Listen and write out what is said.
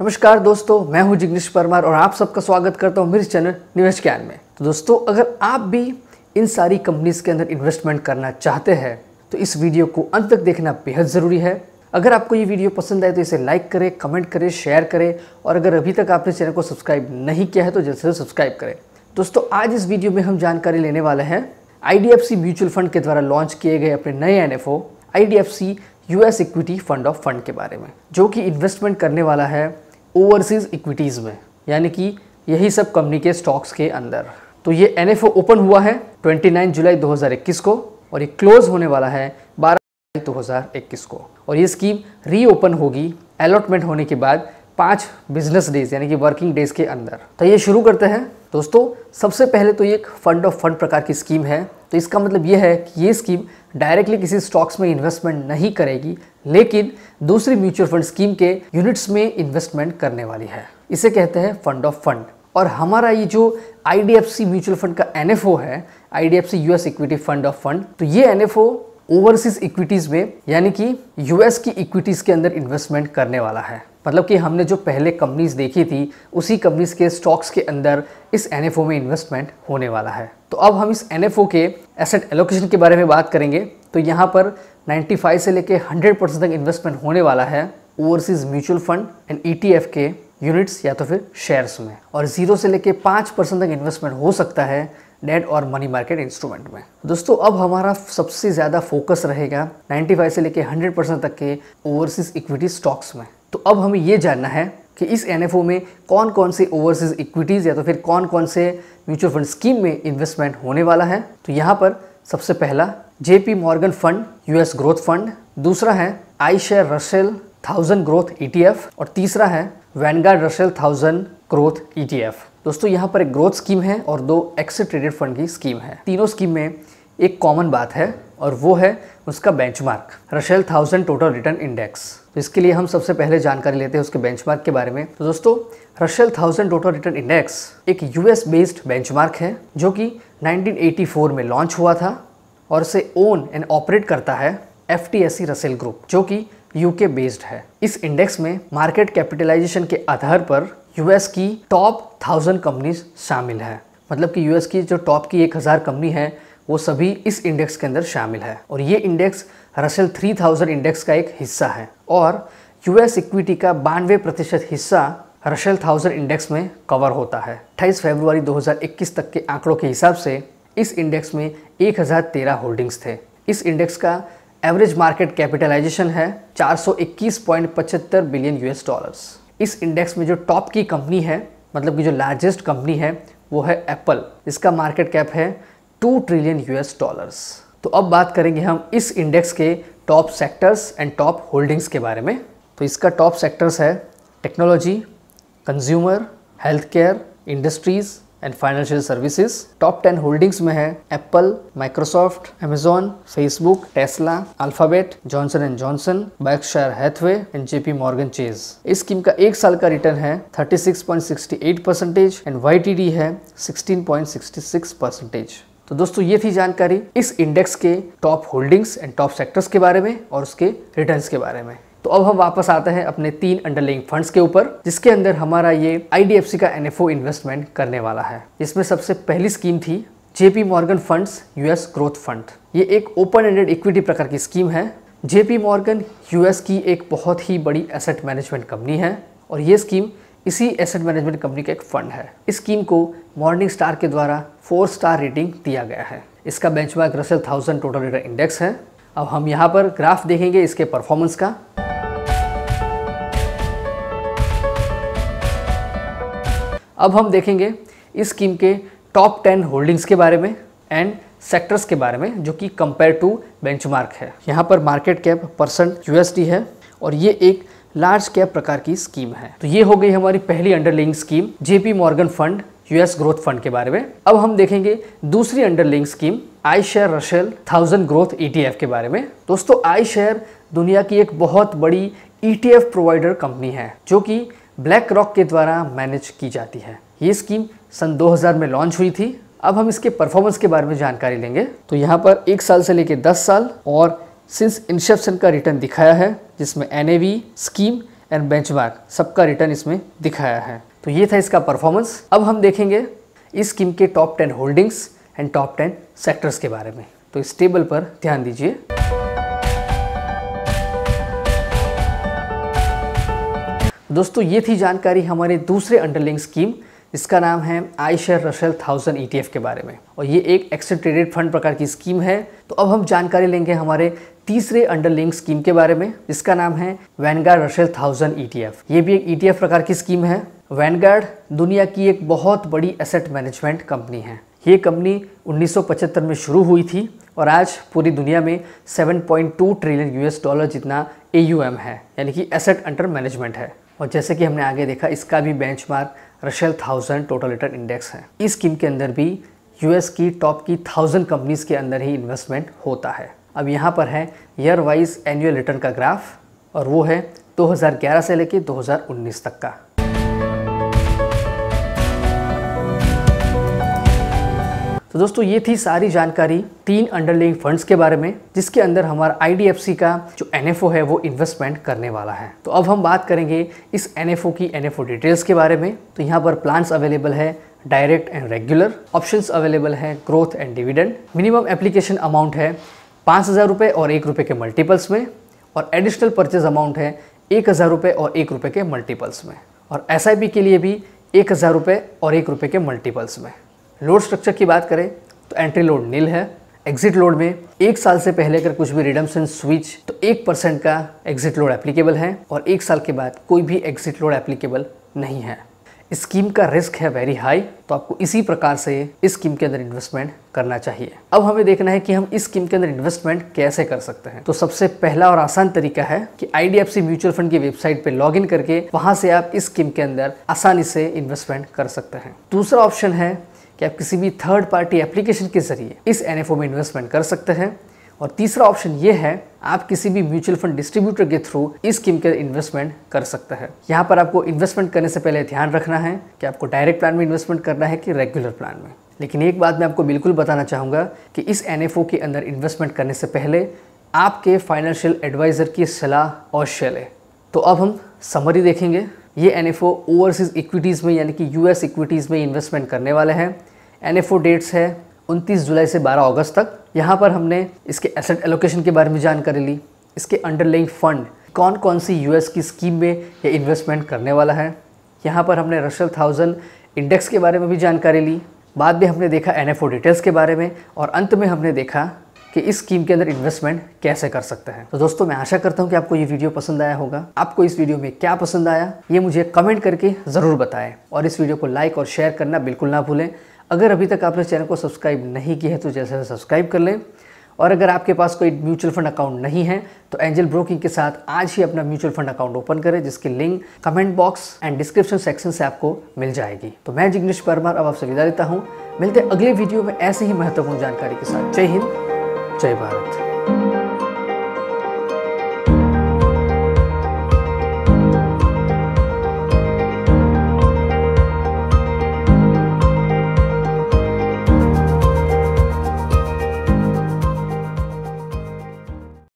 नमस्कार दोस्तों मैं हूं जिग्नेश परमार और आप सबका स्वागत करता हूं मेरे चैनल निवेश ज्ञान में तो दोस्तों अगर आप भी इन सारी कंपनीज के अंदर इन्वेस्टमेंट करना चाहते हैं तो इस वीडियो को अंत तक देखना बेहद ज़रूरी है अगर आपको ये वीडियो पसंद आए तो इसे लाइक करें कमेंट करें शेयर करें और अगर अभी तक आपने चैनल को सब्सक्राइब नहीं किया है तो जल्द से जल्द सब्सक्राइब करें दोस्तों आज इस वीडियो में हम जानकारी लेने वाले हैं आई म्यूचुअल फंड के द्वारा लॉन्च किए गए अपने नए N F US equity fund of fund के बारे में जो कि इन्वेस्टमेंट करने वाला है ओवरसीज़ इक्विटीज़ में यानी कि यही सब कंपनी के स्टॉक्स के अंदर तो ये एन ओपन हुआ है 29 जुलाई 2021 को और ये क्लोज होने वाला है 12 जुलाई 2021 को और ये स्कीम रीओपन होगी अलॉटमेंट होने के बाद पाँच बिजनेस डेज यानी कि वर्किंग डेज के अंदर तो ये शुरू करते हैं दोस्तों सबसे पहले तो ये एक फंड ऑफ फंड प्रकार की स्कीम है तो इसका मतलब ये है कि ये स्कीम डायरेक्टली किसी स्टॉक्स में इन्वेस्टमेंट नहीं करेगी लेकिन दूसरी म्यूचुअल फंड स्कीम के यूनिट्स में इन्वेस्टमेंट करने वाली है इसे कहते हैं फंड ऑफ फंड और हमारा ये जो आई म्यूचुअल फंड का एन है I US equity fund of fund तो ये एन ओवरसीज इक्विटीज़ में यानी कि यूएस की इक्विटीज़ के अंदर इन्वेस्टमेंट करने वाला है मतलब कि हमने जो पहले कंपनीज़ देखी थी उसी कंपनीज़ के स्टॉक्स के अंदर इस एन में इन्वेस्टमेंट होने वाला है तो अब हम इस एन के एसेट एलोकेशन के बारे में बात करेंगे तो यहाँ पर 95 से लेके 100 परसेंट तक इन्वेस्टमेंट होने वाला है overseas mutual fund and E के यूनिट्स या तो फिर शेयर्स में और जीरो से लेके पाँच परसेंट तक इन्वेस्टमेंट हो सकता है डेट और मनी मार्केट इंस्ट्रूमेंट में दोस्तों अब हमारा सबसे ज़्यादा फोकस रहेगा 95 से लेके 100 परसेंट तक के ओवरसीज़ इक्विटी स्टॉक्स में तो अब हमें ये जानना है कि इस एन में कौन कौन से ओवरसीज़ इक्विटीज़ या तो फिर कौन कौन से म्यूचुअल फंड स्कीम में इन्वेस्टमेंट होने वाला है तो यहाँ पर सबसे पहला J P Morgan fund US growth fund दूसरा है I share Russell thousand growth ETF और तीसरा है Vanguard Russell thousand growth ETF दोस्तों यहाँ पर एक ग्रोथ स्कीम है और दो एक्सिट ट्रेडेड फंड की स्कीम है तीनों स्कीम में एक कॉमन बात है और वो है उसका benchmark Russell thousand total return index तो इसके लिए हम सबसे पहले जानकारी लेते हैं उसके बेंचमार्क के बारे में तो दोस्तों Russell thousand total return index एक यूएस बेस्ड बेंचमार्क है जो कि 1984 में लॉन्च हुआ था और इसे ओन एंड ऑपरेट करता है एफ रसेल ग्रुप जो कि यूके बेस्ड है इस इंडेक्स में मार्केट कैपिटलाइजेशन के आधार पर यूएस की टॉप थाउजेंड कंपनीज शामिल है मतलब कि यूएस की जो टॉप की एक हज़ार कंपनी है वो सभी इस इंडेक्स के अंदर शामिल है और ये इंडेक्स रसेल 3000 इंडेक्स का एक हिस्सा है और यूएस इक्विटी का बानवे प्रतिशत हिस्सा रशेल 1000 इंडेक्स में कवर होता है अट्ठाईस फरवरी 2021 तक के आंकड़ों के हिसाब से इस इंडेक्स में 1013 होल्डिंग्स थे इस इंडेक्स का एवरेज मार्केट कैपिटलाइजेशन है चार बिलियन यूएस डॉलर्स इस इंडेक्स में जो टॉप की कंपनी है मतलब की जो लार्जेस्ट कंपनी है वो है एप्पल इसका मार्केट कैप है टू ट्रिलियन यूएस डॉलर्स तो अब बात करेंगे हम इस इंडेक्स के top sectors and top holdings के बारे में तो इसका टॉप सेक्टर्स है technology consumer health care industries and financial services top ten holdings में है Apple Microsoft Amazon Facebook Tesla Alphabet Johnson and Johnson Berkshire Hathaway and JP Morgan Chase इस scheme का एक साल का रिटर्न है 36.68 परसेंटेज एंड वाई है 16.66 percentage तो दोस्तों ये थी जानकारी इस इंडेक्स के top holdings and top sectors के बारे में और उसके रिटर्न के बारे में तो अब हम वापस आते हैं अपने तीन अंडरलिंग फंड्स के ऊपर जिसके अंदर हमारा ये आई का एन इन्वेस्टमेंट करने वाला है इसमें सबसे पहली स्कीम थी JP Morgan funds US growth fund ये एक ओपन एंडेड इक्विटी प्रकार की स्कीम है जेपी मॉर्गन यूएस की एक बहुत ही बड़ी एसेट मैनेजमेंट कंपनी है और ये स्कीम इसी एसेट मैनेजमेंट कंपनी का एक फंड है इस स्कीम को मॉर्निंग स्टार के द्वारा फोर स्टार रेटिंग दिया गया है इसका benchmark Russell thousand total return index है अब हम यहाँ पर ग्राफ देखेंगे इसके परफॉर्मेंस का अब हम देखेंगे इस स्कीम के टॉप टेन होल्डिंग्स के बारे में एंड सेक्टर्स के बारे में जो कि कंपेयर टू बेंचमार्क है यहाँ पर मार्केट कैप परसेंट यूएसडी है और ये एक लार्ज कैप प्रकार की स्कीम है तो ये हो गई हमारी पहली underlying scheme JP Morgan fund US growth fund के बारे में अब हम देखेंगे दूसरी underlying scheme I share Russell thousand growth ETF के बारे में दोस्तों आई शेयर दुनिया की एक बहुत बड़ी ईटीएफ प्रोवाइडर कंपनी है जो कि ब्लैक रॉक के द्वारा मैनेज की जाती है ये स्कीम सन 2000 में लॉन्च हुई थी अब हम इसके परफॉर्मेंस के बारे में जानकारी लेंगे तो यहाँ पर एक साल से लेकर दस साल और सिंस इंसेप्शन का रिटर्न दिखाया है जिसमें एन स्कीम एंड बेंचमार्क सबका रिटर्न इसमें दिखाया है तो ये था इसका परफॉर्मेंस अब हम देखेंगे इस स्कीम के top ten holdings and top ten sectors के बारे में तो इस टेबल पर ध्यान दीजिए दोस्तों ये थी जानकारी हमारे दूसरे अंडरलिंग स्कीम इसका नाम है I share Russell thousand E के बारे में और ये एक एक्सेप्टेडेड फंड प्रकार की स्कीम है तो अब हम जानकारी लेंगे हमारे तीसरे अंडरलिंग स्कीम के बारे में जिसका नाम है वैनगार्ड रशेल थाउजेंड ईटीएफ ये भी एक ईटीएफ e प्रकार की स्कीम है वैनगार्ड दुनिया की एक बहुत बड़ी एसेट मैनेजमेंट कंपनी है ये कंपनी 1975 में शुरू हुई थी और आज पूरी दुनिया में 7.2 ट्रिलियन यूएस डॉलर जितना ए है यानी कि एसेट अंडर मैनेजमेंट है और जैसे कि हमने आगे देखा इसका भी benchmark Russell thousand total return index है इस स्कीम के अंदर भी यूएस की टॉप की थाउजेंड कंपनीज़ के अंदर ही इन्वेस्टमेंट होता है अब यहाँ पर है ईयर वाइज एनुअल रिटर्न का ग्राफ और वो है 2011 से लेकर 2019 तक का तो दोस्तों ये थी सारी जानकारी तीन अंडरलिंग फंड्स के बारे में जिसके अंदर हमारा आई का जो एन है वो इन्वेस्टमेंट करने वाला है तो अब हम बात करेंगे इस एन की एन डिटेल्स के बारे में तो यहाँ पर प्लान्स अवेलेबल है direct and regular options available है growth and dividend minimum application amount है पाँच हज़ार रुपये और एक रुपये के मल्टीपल्स में और एडिशनल परचेज अमाउंट है एक हज़ार रुपये और एक रुपये के मल्टीपल्स में और एस के लिए भी एक हज़ार रुपये और एक रुपये के मल्टीपल्स में लोड स्ट्रक्चर की बात करें तो एंट्री लोड नील है एग्जिट लोड में एक साल से पहले अगर कुछ भी रिडम्सन स्विच तो एक परसेंट का एग्जिट लोड एप्लीकेबल है और एक साल के बाद कोई भी एग्जिट लोड एप्लीकेबल नहीं है स्कीम का रिस्क है वेरी हाई तो आपको इसी प्रकार से इस स्कीम के अंदर इन्वेस्टमेंट करना चाहिए अब हमें देखना है कि हम इस स्कीम के अंदर इन्वेस्टमेंट कैसे कर सकते हैं तो सबसे पहला और आसान तरीका है कि आईडीएफसी म्यूचुअल फंड की वेबसाइट पर लॉग इन करके वहां से आप इस स्कीम के अंदर आसानी से इन्वेस्टमेंट कर सकते हैं दूसरा ऑप्शन है कि आप किसी भी थर्ड पार्टी एप्लीकेशन के जरिए इस एन में इन्वेस्टमेंट कर सकते हैं और तीसरा ऑप्शन ये है आप किसी भी म्यूचुअल फंड डिस्ट्रीब्यूटर के थ्रू इस स्कीम के इन्वेस्टमेंट कर सकता है यहाँ पर आपको इन्वेस्टमेंट करने से पहले ध्यान रखना है कि आपको डायरेक्ट प्लान में इन्वेस्टमेंट करना है कि रेगुलर प्लान में लेकिन एक बात मैं आपको बिल्कुल बताना चाहूँगा कि इस एन के अंदर इन्वेस्टमेंट करने से पहले आपके फाइनेंशियल एडवाइज़र की सलाह अवश्य लें तो अब हम समरी देखेंगे ये एन एफ ओवरसीज़ इक्विटीज़ में यानी कि यूएस इक्विटीज़ में इन्वेस्टमेंट करने वाले हैं एन डेट्स है उनतीस जुलाई से 12 अगस्त तक यहाँ पर हमने इसके एसेट एलोकेशन के बारे में जानकारी ली इसके अंडरलिंग फंड कौन कौन सी यू की स्कीम में ये इन्वेस्टमेंट करने वाला है यहाँ पर हमने रशल थाउजेंड इंडेक्स के बारे में भी जानकारी ली बाद में हमने देखा एन डिटेल्स के बारे में और अंत में हमने देखा कि इस स्कीम के अंदर इन्वेस्टमेंट कैसे कर सकते हैं तो दोस्तों मैं आशा करता हूँ कि आपको ये वीडियो पसंद आया होगा आपको इस वीडियो में क्या पसंद आया ये मुझे कमेंट करके ज़रूर बताएं और इस वीडियो को लाइक और शेयर करना बिल्कुल ना भूलें अगर अभी तक आपने चैनल को सब्सक्राइब नहीं किया है तो जैसे सब्सक्राइब कर लें और अगर आपके पास कोई म्यूचुअल फंड अकाउंट नहीं है तो एंजल ब्रोकिंग के साथ आज ही अपना म्यूचुअल फंड अकाउंट ओपन करें जिसकी link comment box and description section से आपको मिल जाएगी तो मैं जिग्नेश परमार अब आपसे विदा लेता हूँ मिलते अगले वीडियो में ऐसे ही महत्वपूर्ण जानकारी के साथ जय हिंद जय भारत